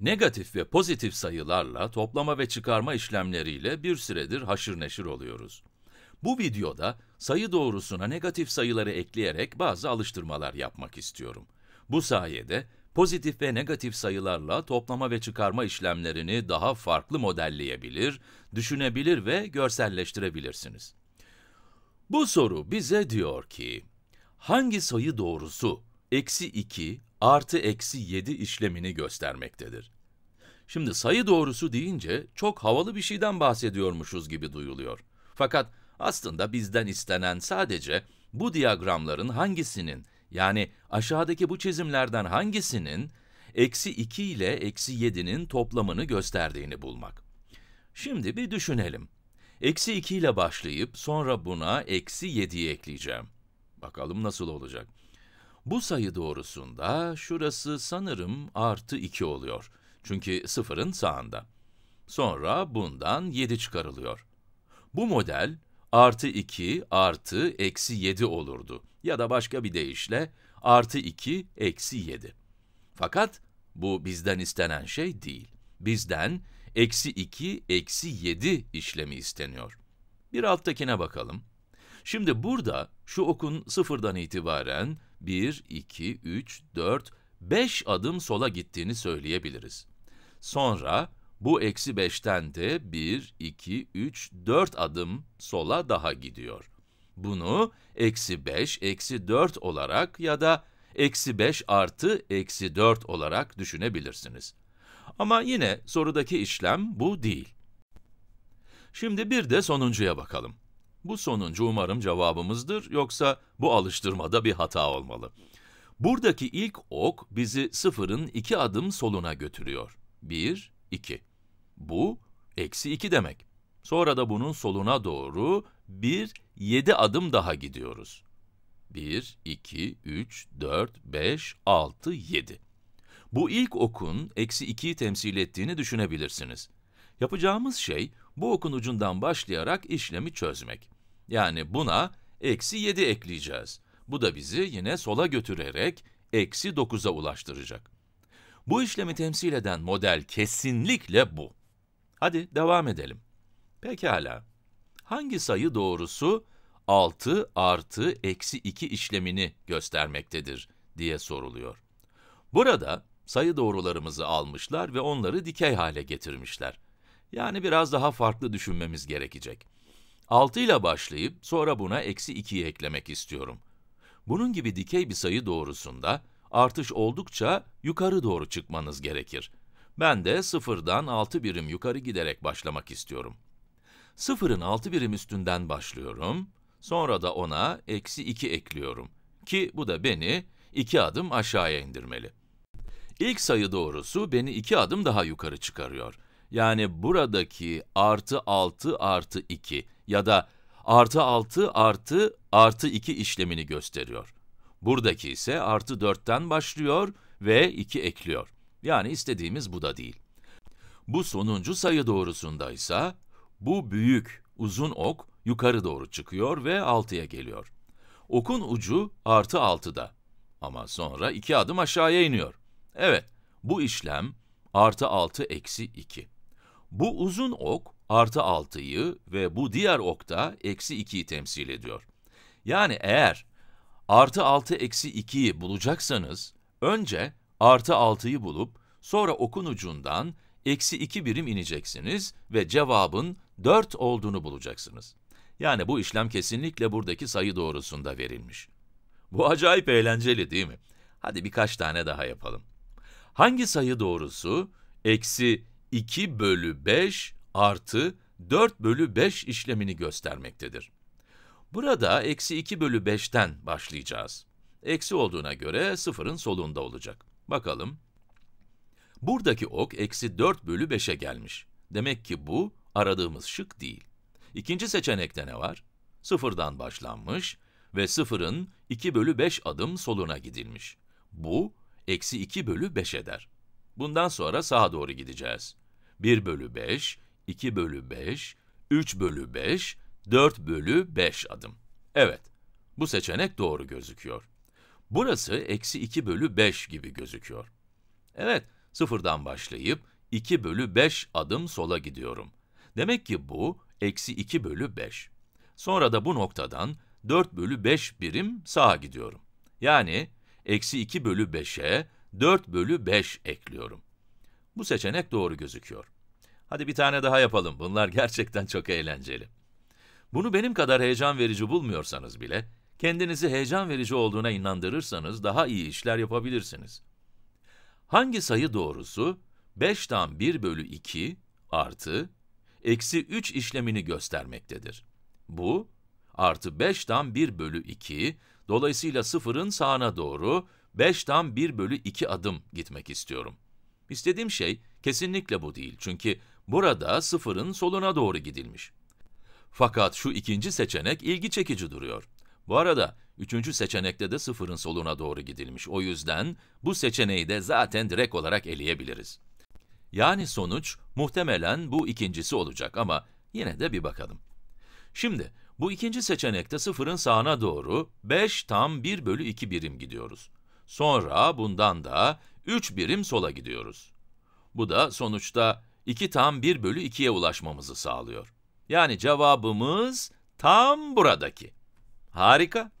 Negatif ve pozitif sayılarla toplama ve çıkarma işlemleriyle bir süredir haşır neşir oluyoruz. Bu videoda sayı doğrusuna negatif sayıları ekleyerek bazı alıştırmalar yapmak istiyorum. Bu sayede pozitif ve negatif sayılarla toplama ve çıkarma işlemlerini daha farklı modelleyebilir, düşünebilir ve görselleştirebilirsiniz. Bu soru bize diyor ki, hangi sayı doğrusu eksi 2 artı eksi 7 işlemini göstermektedir. Şimdi sayı doğrusu deyince çok havalı bir şeyden bahsediyormuşuz gibi duyuluyor. Fakat aslında bizden istenen sadece bu diyagramların hangisinin, yani aşağıdaki bu çizimlerden hangisinin, eksi 2 ile eksi 7'nin toplamını gösterdiğini bulmak. Şimdi bir düşünelim. Eksi 2 ile başlayıp sonra buna eksi 7'yi ekleyeceğim. Bakalım nasıl olacak. Bu sayı doğrusunda şurası sanırım artı 2 oluyor. Çünkü sıfırın sağında. Sonra bundan 7 çıkarılıyor. Bu model artı 2 artı eksi 7 olurdu. Ya da başka bir deyişle artı 2 eksi 7. Fakat bu bizden istenen şey değil. Bizden eksi 2 eksi 7 işlemi isteniyor. Bir alttakine bakalım. Şimdi burada şu okun sıfırdan itibaren 1, 2, 3, 4, 5 adım sola gittiğini söyleyebiliriz. Sonra bu eksi 5'ten de 1, 2, 3, 4 adım sola daha gidiyor. Bunu eksi 5, eksi 4 olarak ya da eksi 5 artı eksi 4 olarak düşünebilirsiniz. Ama yine sorudaki işlem bu değil. Şimdi bir de sonuncuya bakalım. Bu sonuncu umarım cevabımızdır, yoksa bu alıştırmada bir hata olmalı. Buradaki ilk ok bizi sıfırın iki adım soluna götürüyor. 1, 2. Bu, eksi 2 demek. Sonra da bunun soluna doğru 1, 7 adım daha gidiyoruz. 1, 2, 3, 4, 5, 6, 7. Bu ilk okun eksi 2'yi temsil ettiğini düşünebilirsiniz. Yapacağımız şey, bu okun ucundan başlayarak işlemi çözmek. Yani buna eksi 7 ekleyeceğiz. Bu da bizi yine sola götürerek eksi 9'a ulaştıracak. Bu işlemi temsil eden model kesinlikle bu. Hadi devam edelim. Pekala. Hangi sayı doğrusu 6 artı eksi 2 işlemini göstermektedir diye soruluyor. Burada sayı doğrularımızı almışlar ve onları dikey hale getirmişler. Yani biraz daha farklı düşünmemiz gerekecek. 6 ile başlayıp sonra buna eksi 2'yi eklemek istiyorum. Bunun gibi dikey bir sayı doğrusunda artış oldukça yukarı doğru çıkmanız gerekir. Ben de 0'dan 6 birim yukarı giderek başlamak istiyorum. 0'ın 6 birim üstünden başlıyorum, sonra da ona eksi 2 ekliyorum. Ki bu da beni 2 adım aşağıya indirmeli. İlk sayı doğrusu beni 2 adım daha yukarı çıkarıyor. Yani buradaki artı 6 artı 2 ya da artı 6 artı artı 2 işlemini gösteriyor. Buradaki ise artı 4'ten başlıyor ve 2 ekliyor. Yani istediğimiz bu da değil. Bu sonuncu sayı doğrusunda ise bu büyük uzun ok yukarı doğru çıkıyor ve 6'ya geliyor. Okun ucu artı 6'da ama sonra 2 adım aşağıya iniyor. Evet, bu işlem artı 6 eksi 2. Bu uzun ok artı 6'yı ve bu diğer ok da eksi 2'yi temsil ediyor. Yani eğer artı 6 eksi 2'yi bulacaksanız, önce artı 6'yı bulup, sonra okun ucundan eksi 2 birim ineceksiniz ve cevabın 4 olduğunu bulacaksınız. Yani bu işlem kesinlikle buradaki sayı doğrusunda verilmiş. Bu acayip eğlenceli değil mi? Hadi birkaç tane daha yapalım. Hangi sayı doğrusu, eksi 2 bölü 5 artı 4 bölü 5 işlemini göstermektedir. Burada eksi 2 bölü 5'ten başlayacağız. Eksi olduğuna göre sıfırın solunda olacak. Bakalım. Buradaki ok eksi 4 bölü 5'e gelmiş. Demek ki bu aradığımız şık değil. İkinci seçenekte ne var? Sıfırdan başlanmış ve sıfırın 2 bölü 5 adım soluna gidilmiş. Bu, eksi 2 bölü 5 eder. Bundan sonra sağa doğru gideceğiz. 1 bölü 5, 2 bölü 5, 3 bölü 5, 4 bölü 5 adım. Evet, bu seçenek doğru gözüküyor. Burası eksi 2 bölü 5 gibi gözüküyor. Evet, sıfırdan başlayıp 2 bölü 5 adım sola gidiyorum. Demek ki bu eksi 2 bölü 5. Sonra da bu noktadan 4 bölü 5 birim sağa gidiyorum. Yani eksi 2 bölü 5'e 4 bölü 5 ekliyorum. Bu seçenek doğru gözüküyor. Hadi bir tane daha yapalım, bunlar gerçekten çok eğlenceli. Bunu benim kadar heyecan verici bulmuyorsanız bile, kendinizi heyecan verici olduğuna inandırırsanız daha iyi işler yapabilirsiniz. Hangi sayı doğrusu 5'ten 1 bölü 2 artı eksi 3 işlemini göstermektedir? Bu, artı 5'ten 1 bölü 2, dolayısıyla sıfırın sağına doğru 5 tam 1 bölü 2 adım gitmek istiyorum. İstediğim şey kesinlikle bu değil çünkü burada sıfırın soluna doğru gidilmiş. Fakat şu ikinci seçenek ilgi çekici duruyor. Bu arada üçüncü seçenekte de sıfırın soluna doğru gidilmiş. O yüzden bu seçeneği de zaten direkt olarak eleyebiliriz. Yani sonuç muhtemelen bu ikincisi olacak ama yine de bir bakalım. Şimdi bu ikinci seçenekte sıfırın sağına doğru 5 tam 1 bölü 2 birim gidiyoruz. Sonra bundan da 3 birim sola gidiyoruz. Bu da sonuçta 2 tam 1 bölü 2'ye ulaşmamızı sağlıyor. Yani cevabımız tam buradaki. Harika.